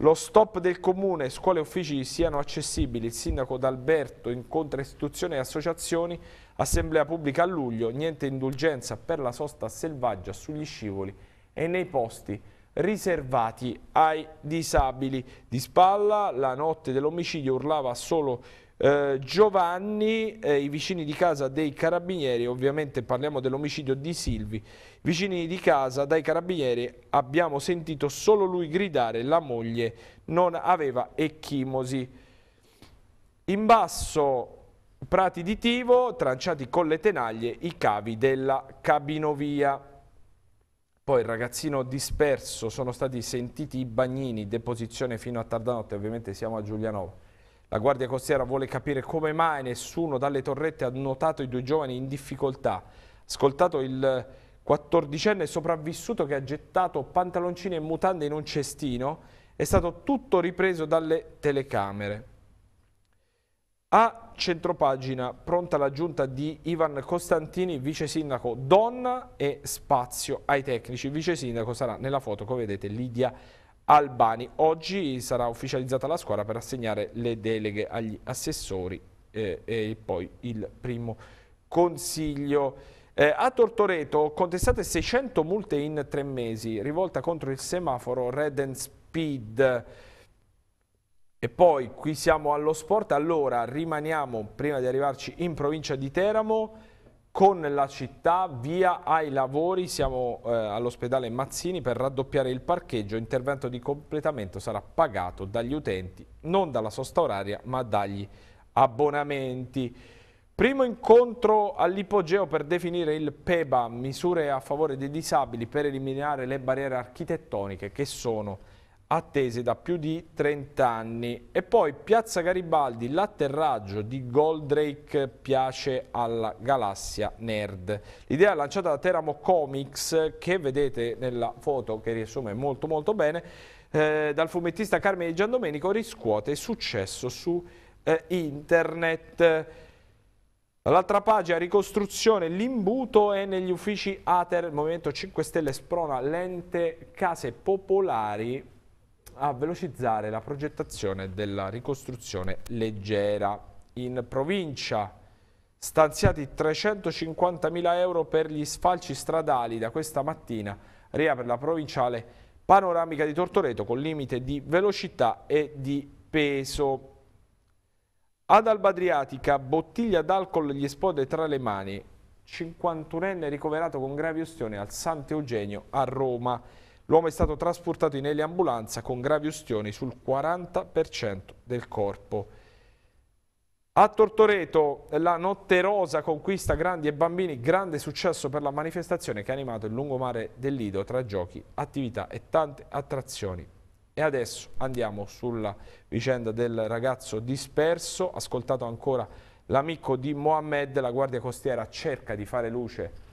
lo stop del comune, scuole e uffici siano accessibili. Il sindaco D'Alberto incontra istituzioni e associazioni. Assemblea pubblica a luglio. Niente indulgenza per la sosta selvaggia sugli scivoli e nei posti riservati ai disabili. Di spalla, la notte dell'omicidio urlava solo eh, Giovanni, eh, i vicini di casa dei carabinieri, ovviamente parliamo dell'omicidio di Silvi, vicini di casa dai carabinieri abbiamo sentito solo lui gridare, la moglie non aveva ecchimosi. In basso prati di tivo, tranciati con le tenaglie i cavi della cabinovia. Poi il ragazzino disperso, sono stati sentiti i bagnini, deposizione fino a tardanotte, ovviamente siamo a Giulianova. La Guardia Costiera vuole capire come mai nessuno dalle torrette ha notato i due giovani in difficoltà. Ascoltato il 14enne sopravvissuto che ha gettato pantaloncini e mutande in un cestino, è stato tutto ripreso dalle telecamere. A centropagina pronta l'aggiunta di Ivan Costantini, vice sindaco donna e spazio ai tecnici. vice sindaco sarà nella foto come vedete Lidia Costantini. Albani. Oggi sarà ufficializzata la squadra per assegnare le deleghe agli assessori eh, e poi il primo consiglio. Eh, a Tortoreto contestate 600 multe in tre mesi, rivolta contro il semaforo Red and Speed. E poi qui siamo allo sport, allora rimaniamo prima di arrivarci in provincia di Teramo con la città via ai lavori, siamo eh, all'ospedale Mazzini per raddoppiare il parcheggio, intervento di completamento sarà pagato dagli utenti, non dalla sosta oraria ma dagli abbonamenti. Primo incontro all'ipogeo per definire il PEBA, misure a favore dei disabili per eliminare le barriere architettoniche che sono attese da più di 30 anni. E poi Piazza Garibaldi, l'atterraggio di Goldrake piace alla galassia nerd. L'idea lanciata da Teramo Comics, che vedete nella foto che riassume molto molto bene, eh, dal fumettista Carmine Giandomenico riscuote successo su eh, internet. All'altra pagina, ricostruzione, l'imbuto è negli uffici Ater, il Movimento 5 Stelle sprona l'ente case popolari a velocizzare la progettazione della ricostruzione leggera. In provincia stanziati 350.000 euro per gli sfalci stradali da questa mattina riapre la provinciale panoramica di Tortoreto con limite di velocità e di peso. Ad Alba Adriatica, bottiglia d'alcol gli esplode tra le mani, 51enne ricoverato con gravi ustioni al Sant'Eugenio a Roma. L'uomo è stato trasportato in eliambulanza con gravi ustioni sul 40% del corpo. A Tortoreto la notte rosa conquista grandi e bambini, grande successo per la manifestazione che ha animato il lungomare del Lido tra giochi, attività e tante attrazioni. E adesso andiamo sulla vicenda del ragazzo disperso, ascoltato ancora l'amico di Mohamed, la guardia costiera cerca di fare luce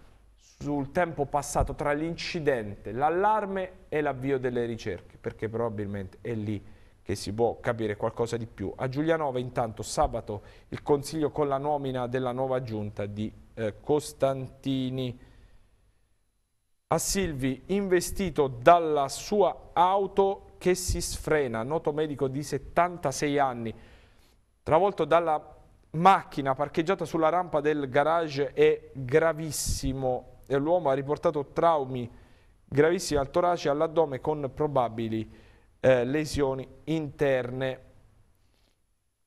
sul tempo passato tra l'incidente, l'allarme e l'avvio delle ricerche, perché probabilmente è lì che si può capire qualcosa di più. A Giulianova intanto sabato il consiglio con la nomina della nuova giunta di eh, Costantini a Silvi investito dalla sua auto che si sfrena, noto medico di 76 anni, travolto dalla macchina parcheggiata sulla rampa del garage è gravissimo l'uomo ha riportato traumi gravissimi al torace e all'addome con probabili eh, lesioni interne.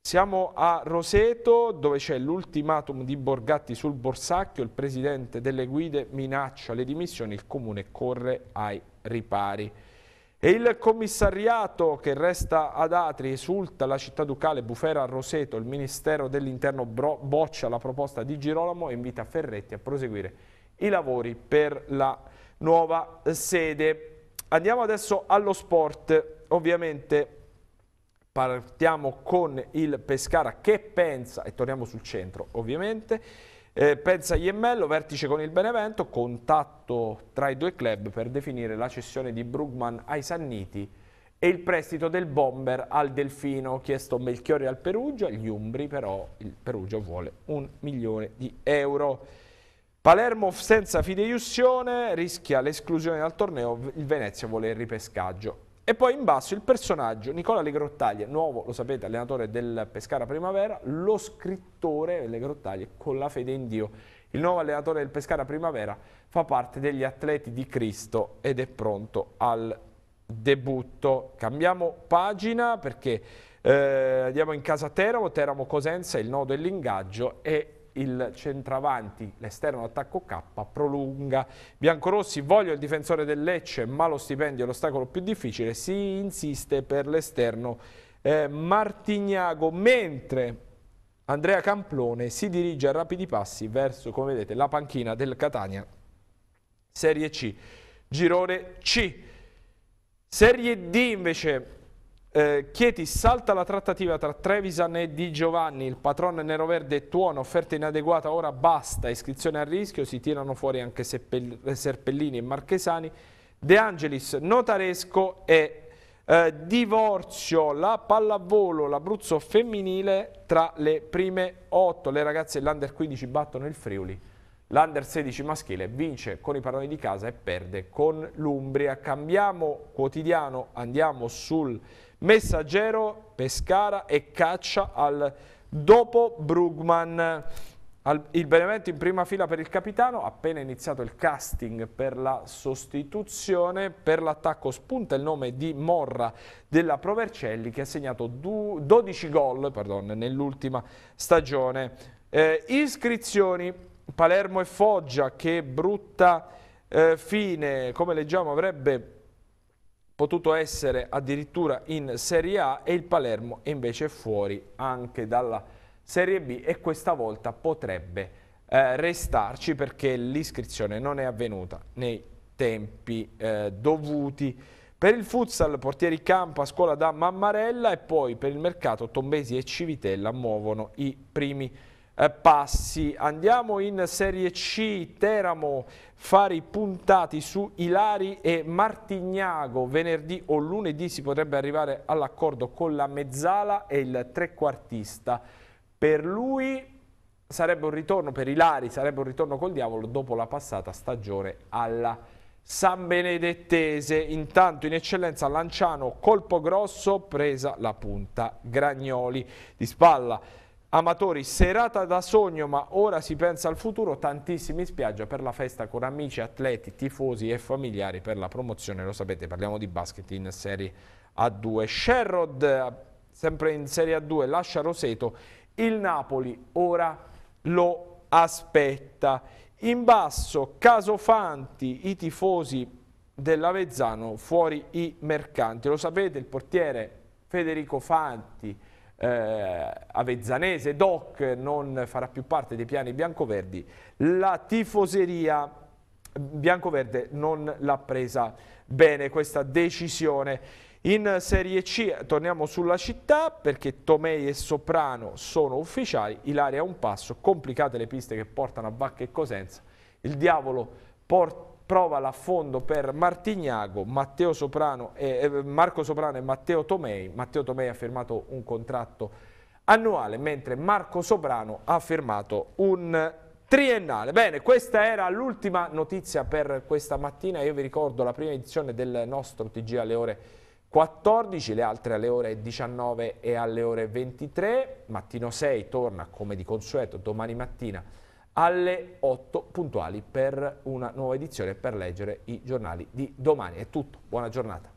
Siamo a Roseto dove c'è l'ultimatum di Borgatti sul Borsacchio, il presidente delle guide minaccia le dimissioni, il comune corre ai ripari. E il commissariato che resta ad Atri esulta la città ducale Bufera a Roseto, il ministero dell'interno boccia la proposta di Girolamo e invita Ferretti a proseguire i lavori per la nuova sede. Andiamo adesso allo sport, ovviamente partiamo con il Pescara che pensa, e torniamo sul centro ovviamente, eh, pensa Iemmello, vertice con il Benevento, contatto tra i due club per definire la cessione di Brugman ai Sanniti e il prestito del bomber al Delfino, chiesto Melchiori al Perugia, gli Umbri però, il Perugia vuole un milione di euro. Palermo senza fideiussione rischia l'esclusione dal torneo, il Venezia vuole il ripescaggio. E poi in basso il personaggio Nicola Legrottaglie, nuovo, lo sapete, allenatore del Pescara Primavera, lo scrittore Legrottaglie con la fede in Dio. Il nuovo allenatore del Pescara Primavera fa parte degli atleti di Cristo ed è pronto al debutto. Cambiamo pagina perché eh, andiamo in casa Teramo, Teramo Cosenza, il nodo e l'ingaggio e il centravanti, l'esterno attacco K, prolunga. Biancorossi voglio il difensore del Lecce, ma lo stipendio è l'ostacolo più difficile, si insiste per l'esterno eh, Martignago, mentre Andrea Camplone si dirige a rapidi passi verso, come vedete, la panchina del Catania Serie C. Girone C. Serie D invece eh, Chieti salta la trattativa tra Trevisan e Di Giovanni, il patrono neroverde tuono, offerta inadeguata, ora basta, iscrizione a rischio, si tirano fuori anche Serpellini e Marchesani, De Angelis, Notaresco e eh, divorzio, la pallavolo, l'Abruzzo femminile tra le prime otto, le ragazze dell'Under 15 battono il Friuli. L'Under 16 maschile vince con i padroni di casa e perde con l'Umbria. Cambiamo quotidiano, andiamo sul messaggero, Pescara e caccia al dopo Brugman. Il Benevento in prima fila per il capitano, appena iniziato il casting per la sostituzione, per l'attacco spunta il nome di Morra della Provercelli che ha segnato 12 gol nell'ultima stagione. Eh, iscrizioni Palermo e Foggia, che brutta eh, fine, come leggiamo avrebbe potuto essere addirittura in Serie A e il Palermo invece fuori anche dalla Serie B e questa volta potrebbe eh, restarci perché l'iscrizione non è avvenuta nei tempi eh, dovuti. Per il futsal portieri campo a scuola da Mammarella e poi per il mercato Tombesi e Civitella muovono i primi eh, passi. Andiamo in Serie C, Teramo fare i puntati su Ilari e Martignago. Venerdì o lunedì si potrebbe arrivare all'accordo con la mezzala e il trequartista. Per lui sarebbe un ritorno, per Ilari sarebbe un ritorno col diavolo dopo la passata stagione alla San Benedettese. Intanto in eccellenza Lanciano, colpo grosso, presa la punta Gragnoli di spalla Amatori, serata da sogno, ma ora si pensa al futuro, tantissimi in spiaggia per la festa con amici, atleti, tifosi e familiari per la promozione, lo sapete, parliamo di basket in Serie A2. Sherrod, sempre in Serie A2, lascia Roseto, il Napoli ora lo aspetta. In basso, Casofanti, i tifosi dell'Avezzano, fuori i mercanti. Lo sapete, il portiere Federico Fanti, eh, avezzanese, Doc, non farà più parte dei piani biancoverdi. La tifoseria biancoverde non l'ha presa bene questa decisione. In Serie C torniamo sulla città perché Tomei e Soprano sono ufficiali, Ilaria a un passo, complicate le piste che portano a Bacca e Cosenza, il diavolo porta prova l'affondo per Martignago, Soprano e, eh, Marco Soprano e Matteo Tomei. Matteo Tomei ha firmato un contratto annuale, mentre Marco Soprano ha firmato un triennale. Bene, questa era l'ultima notizia per questa mattina. Io vi ricordo la prima edizione del nostro TG alle ore 14, le altre alle ore 19 e alle ore 23. Mattino 6 torna, come di consueto, domani mattina alle 8 puntuali per una nuova edizione per leggere i giornali di domani. È tutto, buona giornata.